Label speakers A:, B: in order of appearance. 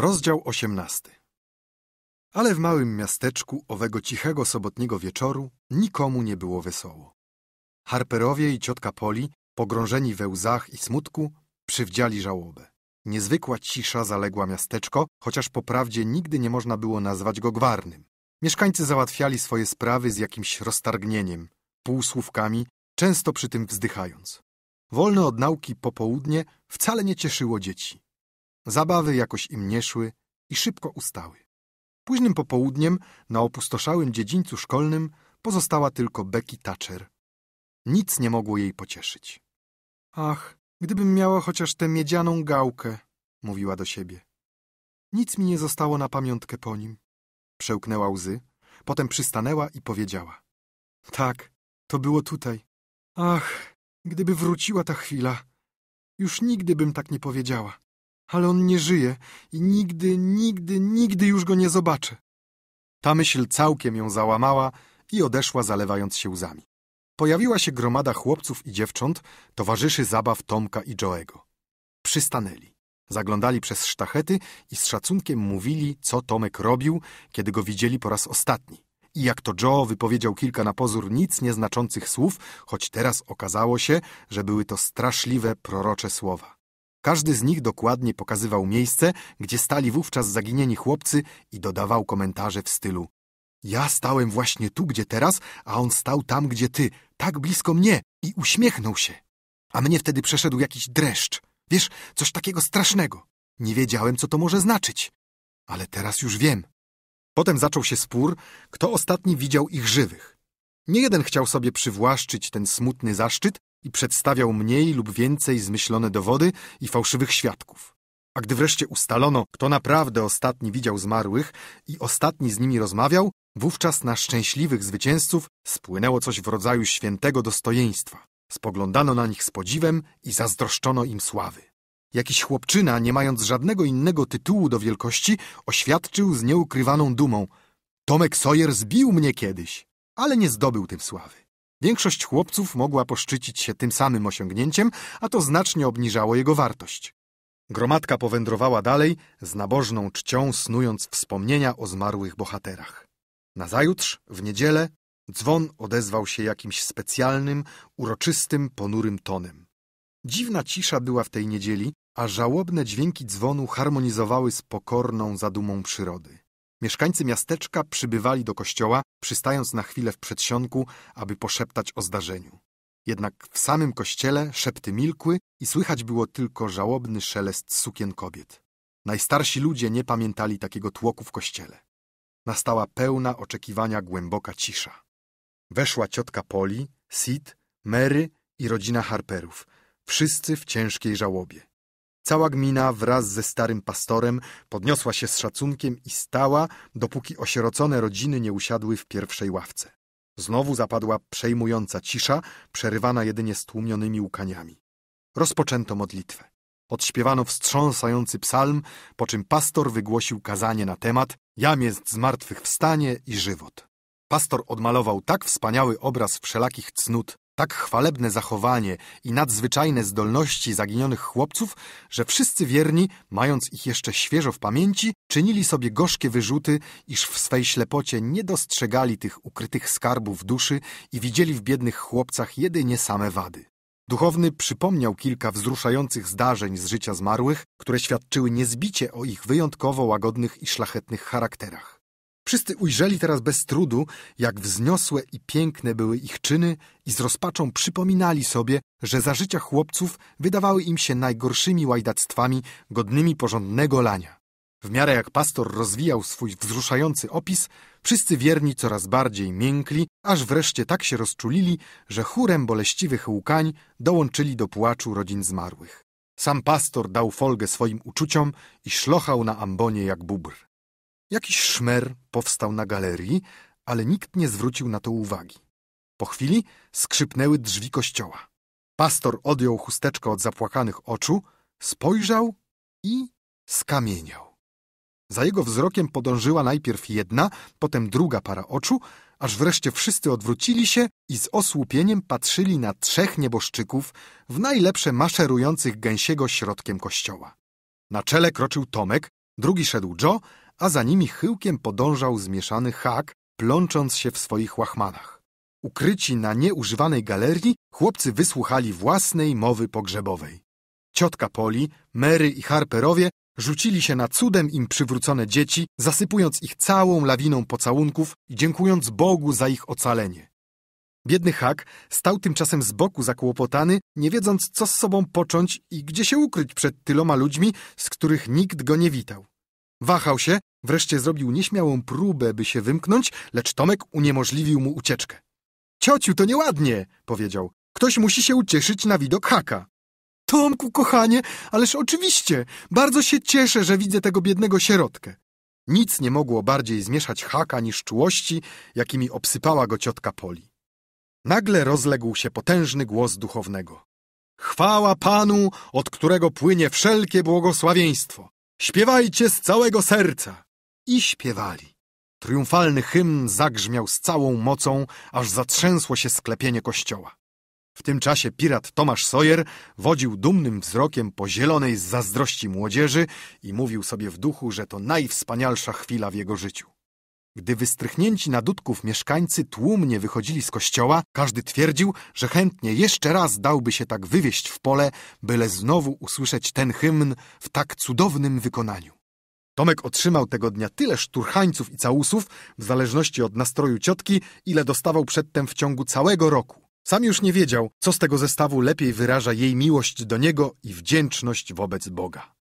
A: Rozdział 18. Ale w małym miasteczku owego cichego sobotniego wieczoru nikomu nie było wesoło. Harperowie i ciotka Poli, pogrążeni we łzach i smutku, przywdziali żałobę. Niezwykła cisza zaległa miasteczko, chociaż po prawdzie nigdy nie można było nazwać go gwarnym. Mieszkańcy załatwiali swoje sprawy z jakimś roztargnieniem, półsłówkami, często przy tym wzdychając. Wolne od nauki popołudnie wcale nie cieszyło dzieci. Zabawy jakoś im nie szły i szybko ustały. Późnym popołudniem na opustoszałym dziedzińcu szkolnym pozostała tylko Becky Thatcher. Nic nie mogło jej pocieszyć. Ach, gdybym miała chociaż tę miedzianą gałkę, mówiła do siebie. Nic mi nie zostało na pamiątkę po nim. Przełknęła łzy, potem przystanęła i powiedziała. Tak, to było tutaj. Ach, gdyby wróciła ta chwila, już nigdy bym tak nie powiedziała ale on nie żyje i nigdy, nigdy, nigdy już go nie zobaczę. Ta myśl całkiem ją załamała i odeszła zalewając się łzami. Pojawiła się gromada chłopców i dziewcząt, towarzyszy zabaw Tomka i Joego. Przystanęli. Zaglądali przez sztachety i z szacunkiem mówili, co Tomek robił, kiedy go widzieli po raz ostatni. I jak to Joe wypowiedział kilka na pozór nic nieznaczących słów, choć teraz okazało się, że były to straszliwe, prorocze słowa. Każdy z nich dokładnie pokazywał miejsce, gdzie stali wówczas zaginieni chłopcy i dodawał komentarze w stylu ja stałem właśnie tu, gdzie teraz, a on stał tam, gdzie ty, tak blisko mnie i uśmiechnął się. A mnie wtedy przeszedł jakiś dreszcz. Wiesz, coś takiego strasznego. Nie wiedziałem, co to może znaczyć. Ale teraz już wiem. Potem zaczął się spór, kto ostatni widział ich żywych. Nie jeden chciał sobie przywłaszczyć ten smutny zaszczyt, i przedstawiał mniej lub więcej zmyślone dowody i fałszywych świadków. A gdy wreszcie ustalono, kto naprawdę ostatni widział zmarłych i ostatni z nimi rozmawiał, wówczas na szczęśliwych zwycięzców spłynęło coś w rodzaju świętego dostojeństwa. Spoglądano na nich z podziwem i zazdroszczono im sławy. Jakiś chłopczyna, nie mając żadnego innego tytułu do wielkości, oświadczył z nieukrywaną dumą: Tomek Sawyer zbił mnie kiedyś, ale nie zdobył tym sławy. Większość chłopców mogła poszczycić się tym samym osiągnięciem, a to znacznie obniżało jego wartość. Gromadka powędrowała dalej, z nabożną czcią snując wspomnienia o zmarłych bohaterach. Nazajutrz, w niedzielę, dzwon odezwał się jakimś specjalnym, uroczystym, ponurym tonem. Dziwna cisza była w tej niedzieli, a żałobne dźwięki dzwonu harmonizowały z pokorną zadumą przyrody. Mieszkańcy miasteczka przybywali do kościoła, przystając na chwilę w przedsionku, aby poszeptać o zdarzeniu. Jednak w samym kościele szepty milkły i słychać było tylko żałobny szelest sukien kobiet. Najstarsi ludzie nie pamiętali takiego tłoku w kościele. Nastała pełna oczekiwania głęboka cisza. Weszła ciotka Poli, Sid, Mary i rodzina Harperów, wszyscy w ciężkiej żałobie. Cała gmina wraz ze starym pastorem podniosła się z szacunkiem i stała, dopóki osierocone rodziny nie usiadły w pierwszej ławce. Znowu zapadła przejmująca cisza, przerywana jedynie stłumionymi łkaniami. Rozpoczęto modlitwę. Odśpiewano wstrząsający psalm, po czym pastor wygłosił kazanie na temat Jam jest zmartwychwstanie i żywot. Pastor odmalował tak wspaniały obraz wszelakich cnót, tak chwalebne zachowanie i nadzwyczajne zdolności zaginionych chłopców, że wszyscy wierni, mając ich jeszcze świeżo w pamięci, czynili sobie gorzkie wyrzuty, iż w swej ślepocie nie dostrzegali tych ukrytych skarbów duszy i widzieli w biednych chłopcach jedynie same wady. Duchowny przypomniał kilka wzruszających zdarzeń z życia zmarłych, które świadczyły niezbicie o ich wyjątkowo łagodnych i szlachetnych charakterach. Wszyscy ujrzeli teraz bez trudu, jak wzniosłe i piękne były ich czyny i z rozpaczą przypominali sobie, że za życia chłopców wydawały im się najgorszymi łajdactwami godnymi porządnego lania. W miarę jak pastor rozwijał swój wzruszający opis, wszyscy wierni coraz bardziej miękli, aż wreszcie tak się rozczulili, że chórem boleściwych łkań dołączyli do płaczu rodzin zmarłych. Sam pastor dał folgę swoim uczuciom i szlochał na ambonie jak bubr. Jakiś szmer powstał na galerii, ale nikt nie zwrócił na to uwagi. Po chwili skrzypnęły drzwi kościoła. Pastor odjął chusteczkę od zapłakanych oczu, spojrzał i skamieniał. Za jego wzrokiem podążyła najpierw jedna, potem druga para oczu, aż wreszcie wszyscy odwrócili się i z osłupieniem patrzyli na trzech nieboszczyków w najlepsze maszerujących gęsiego środkiem kościoła. Na czele kroczył Tomek, drugi szedł Joe, a za nimi chyłkiem podążał zmieszany hak, plącząc się w swoich łachmanach. Ukryci na nieużywanej galerii, chłopcy wysłuchali własnej mowy pogrzebowej. Ciotka Poli, Mary i Harperowie rzucili się na cudem im przywrócone dzieci, zasypując ich całą lawiną pocałunków i dziękując Bogu za ich ocalenie. Biedny Hak stał tymczasem z boku zakłopotany, nie wiedząc co z sobą począć i gdzie się ukryć przed tyloma ludźmi, z których nikt go nie witał. Wahał się, wreszcie zrobił nieśmiałą próbę, by się wymknąć, lecz Tomek uniemożliwił mu ucieczkę. Ciociu, to nieładnie, powiedział. Ktoś musi się ucieszyć na widok haka. Tomku, kochanie, ależ oczywiście, bardzo się cieszę, że widzę tego biednego sierotkę. Nic nie mogło bardziej zmieszać haka niż czułości, jakimi obsypała go ciotka Poli. Nagle rozległ się potężny głos duchownego. Chwała Panu, od którego płynie wszelkie błogosławieństwo. Śpiewajcie z całego serca! I śpiewali. Triumfalny hymn zagrzmiał z całą mocą, aż zatrzęsło się sklepienie kościoła. W tym czasie pirat Tomasz Sawyer wodził dumnym wzrokiem po zielonej z zazdrości młodzieży i mówił sobie w duchu, że to najwspanialsza chwila w jego życiu. Gdy wystrychnięci na dudków mieszkańcy tłumnie wychodzili z kościoła, każdy twierdził, że chętnie jeszcze raz dałby się tak wywieźć w pole, byle znowu usłyszeć ten hymn w tak cudownym wykonaniu. Tomek otrzymał tego dnia tyle szturchańców i całusów, w zależności od nastroju ciotki, ile dostawał przedtem w ciągu całego roku. Sam już nie wiedział, co z tego zestawu lepiej wyraża jej miłość do niego i wdzięczność wobec Boga.